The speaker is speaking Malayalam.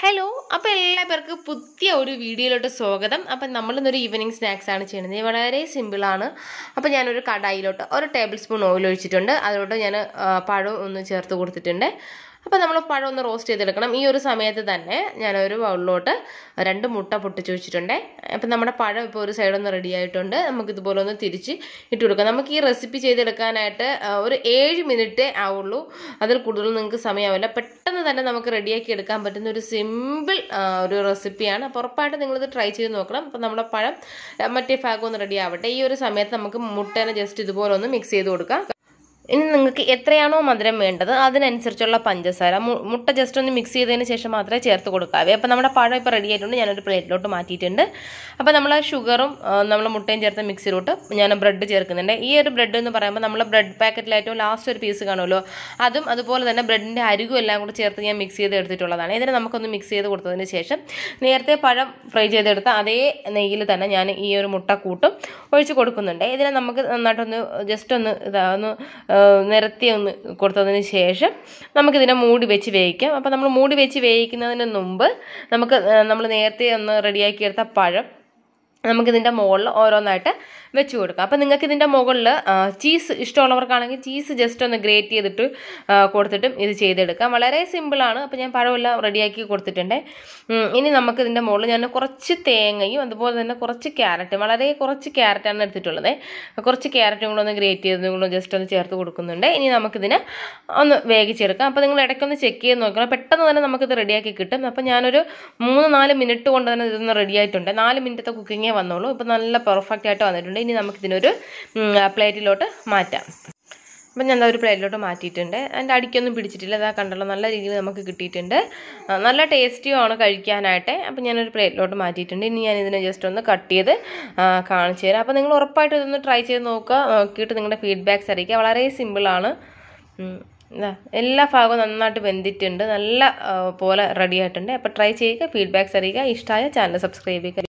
ഹലോ അപ്പോൾ എല്ലാവർക്കും പുതിയ ഒരു വീഡിയോയിലോട്ട് സ്വാഗതം അപ്പം നമ്മളിന്നൊരു ഈവനിങ് സ്നാക്സ് ആണ് ചെയ്യുന്നത് വളരെ സിമ്പിളാണ് അപ്പോൾ ഞാനൊരു കടായിലോട്ട് ഒരു ടേബിൾ സ്പൂൺ ഓയിൽ ഒഴിച്ചിട്ടുണ്ട് അതിലോട്ട് ഞാൻ പഴം ഒന്ന് ചേർത്ത് കൊടുത്തിട്ടുണ്ട് അപ്പോൾ നമ്മൾ പഴം ഒന്ന് റോസ്റ്റ് ചെയ്തെടുക്കണം ഈ ഒരു സമയത്ത് തന്നെ ഞാനൊരു ബൗളിലോട്ട് രണ്ട് മുട്ട പൊട്ടിച്ച് വെച്ചിട്ടുണ്ടേ അപ്പം നമ്മുടെ പഴം ഇപ്പോൾ ഒരു സൈഡൊന്ന് റെഡി ആയിട്ടുണ്ട് നമുക്കിതുപോലെ ഒന്ന് തിരിച്ച് ഇട്ട് കൊടുക്കാം നമുക്ക് ഈ റെസിപ്പി ചെയ്തെടുക്കാനായിട്ട് ഒരു ഏഴ് മിനിറ്റ് ആവുള്ളൂ അതിൽ കൂടുതൽ നിങ്ങൾക്ക് സമയമാവില്ല പെട്ടെന്ന് തന്നെ നമുക്ക് റെഡിയാക്കി എടുക്കാൻ പറ്റുന്ന ഒരു സിമ്പിൾ ഒരു റെസിപ്പിയാണ് അപ്പോൾ ഉറപ്പായിട്ട് നിങ്ങളിത് ട്രൈ ചെയ്ത് നോക്കണം അപ്പോൾ നമ്മുടെ പഴം മറ്റേ ഭാഗം ഒന്ന് റെഡി ആവട്ടെ ഈ ഒരു സമയത്ത് നമുക്ക് മുട്ടേനെ ജസ്റ്റ് ഇതുപോലെ ഒന്ന് മിക്സ് ചെയ്ത് കൊടുക്കാം ഇനി നിങ്ങൾക്ക് എത്രയാണോ മധുരം വേണ്ടത് അതിനനുസരിച്ചുള്ള പഞ്ചസാര മുട്ട ജസ്റ്റ് ഒന്ന് മിക്സ് ചെയ്തതിന് ശേഷം മാത്രമേ ചേർത്ത് കൊടുക്കാവേ അപ്പോൾ നമ്മുടെ പഴം ഇപ്പോൾ റെഡി ആയിട്ടുണ്ട് ഞാനൊരു പ്ലേറ്റിലോട്ട് മാറ്റിയിട്ടുണ്ട് അപ്പോൾ നമ്മൾ ഷുഗറും നമ്മൾ മുട്ടയും ചേർത്ത് മിക്സിയിലോട്ട് ഞാൻ ബ്രെഡ് ചേർക്കുന്നുണ്ട് ഈ ഒരു ബ്രെഡ് എന്ന് പറയുമ്പോൾ നമ്മൾ ബ്രെഡ് പാക്കറ്റിലായിട്ടും ലാസ്റ്റ് ഒരു പീസ് കാണുമല്ലോ അതും അതുപോലെ തന്നെ ബ്രെഡിൻ്റെ അരികും എല്ലാം കൂടി ചേർത്ത് ഞാൻ മിക്സ് ചെയ്ത് എടുത്തിട്ടുള്ളതാണ് ഇതിനെ നമുക്കൊന്ന് മിക്സ് ചെയ്ത് കൊടുത്തതിന് ശേഷം നേരത്തെ പഴം ഫ്രൈ ചെയ്തെടുത്ത അതേ നെയ്യിൽ തന്നെ ഞാൻ ഈ ഒരു മുട്ട കൂട്ടും ഒഴിച്ച് കൊടുക്കുന്നുണ്ട് ഇതിനെ നമുക്ക് നന്നായിട്ടൊന്ന് ജസ്റ്റ് ഒന്ന് ഇതാ ഒന്ന് നിരത്തി ഒന്ന് കൊടുത്തതിന് ശേഷം നമുക്കിതിനെ മൂടി വെച്ച് വേവിക്കാം അപ്പോൾ നമ്മൾ മൂടി വെച്ച് വേവിക്കുന്നതിന് മുമ്പ് നമുക്ക് നമ്മൾ നേരത്തെ ഒന്ന് റെഡിയാക്കിയെടുത്ത പഴം നമുക്കിതിൻ്റെ മുകളിൽ ഓരോന്നായിട്ട് വെച്ച് കൊടുക്കാം അപ്പോൾ നിങ്ങൾക്ക് ഇതിൻ്റെ മുകളിൽ ചീസ് ഇഷ്ടമുള്ളവർക്കാണെങ്കിൽ ചീസ് ജസ്റ്റ് ഒന്ന് ഗ്രേറ്റ് ചെയ്തിട്ട് കൊടുത്തിട്ടും ഇത് ചെയ്തെടുക്കാം വളരെ സിമ്പിളാണ് അപ്പോൾ ഞാൻ പഴമെല്ലാം റെഡിയാക്കി കൊടുത്തിട്ടുണ്ട് ഇനി നമുക്ക് ഇതിൻ്റെ മുകളിൽ ഞാൻ കുറച്ച് തേങ്ങയും അതുപോലെ തന്നെ കുറച്ച് ക്യാരറ്റും വളരെ കുറച്ച് ക്യാരറ്റാണ് എടുത്തിട്ടുള്ളത് കുറച്ച് ക്യാരറ്റും കൂടെ ഒന്ന് ഗ്രേറ്റ് ചെയ്തതും കൂടെ ജസ്റ്റ് ഒന്ന് ചേർത്ത് കൊടുക്കുന്നുണ്ട് ഇനി നമുക്കിതിനെ ഒന്ന് വേഗിച്ചെടുക്കാം അപ്പോൾ നിങ്ങൾ ഇടയ്ക്കൊന്ന് ചെക്ക് ചെയ്ത് നോക്കണം പെട്ടെന്ന് തന്നെ നമുക്കിത് റെഡിയാക്കി കിട്ടും അപ്പോൾ ഞാനൊരു മൂന്ന് നാല് മിനിറ്റ് കൊണ്ട് തന്നെ ഇതൊന്ന് റെഡിയായിട്ടുണ്ട് നാല് മിനിറ്റത്തെ കുക്കിങ്ങേ വന്നോളൂ ഇപ്പം നല്ല പെർഫെക്റ്റ് ആയിട്ട് വന്നിട്ടുണ്ട് ഇനി നമുക്കിതിനൊരു പ്ലേറ്റിലോട്ട് മാറ്റാം അപ്പം ഞാൻ ഒരു പ്ലേറ്റിലോട്ട് മാറ്റിയിട്ടുണ്ട് എൻ്റെ അടിക്കൊന്നും പിടിച്ചിട്ടില്ല അതാ കണ്ടല്ലോ നല്ല രീതിയിൽ നമുക്ക് കിട്ടിയിട്ടുണ്ട് നല്ല ആണ് കഴിക്കാനായിട്ട് അപ്പം ഞാനൊരു പ്ലേറ്റിലോട്ട് മാറ്റിയിട്ടുണ്ട് ഇനി ഞാൻ ഇതിനെ ജസ്റ്റ് ഒന്ന് കട്ട് ചെയ്ത് കാണിച്ചു തരാം അപ്പോൾ നിങ്ങൾ ഉറപ്പായിട്ട് ഇതൊന്ന് ട്രൈ ചെയ്ത് നോക്കുക നോക്കിയിട്ട് നിങ്ങളുടെ ഫീഡ്ബാക്ക്സ് അറിയിക്കുക വളരെ സിമ്പിളാണ് എല്ലാ ഭാഗവും നന്നായിട്ട് വെന്തിട്ടുണ്ട് നല്ല പോലെ റെഡി ആയിട്ടുണ്ട് അപ്പോൾ ട്രൈ ചെയ്യുക ഫീഡ്ബാക്ക്സ് അറിയിക്കുക ഇഷ്ടമായ ചാനൽ സബ്സ്ക്രൈബ് ചെയ്യുക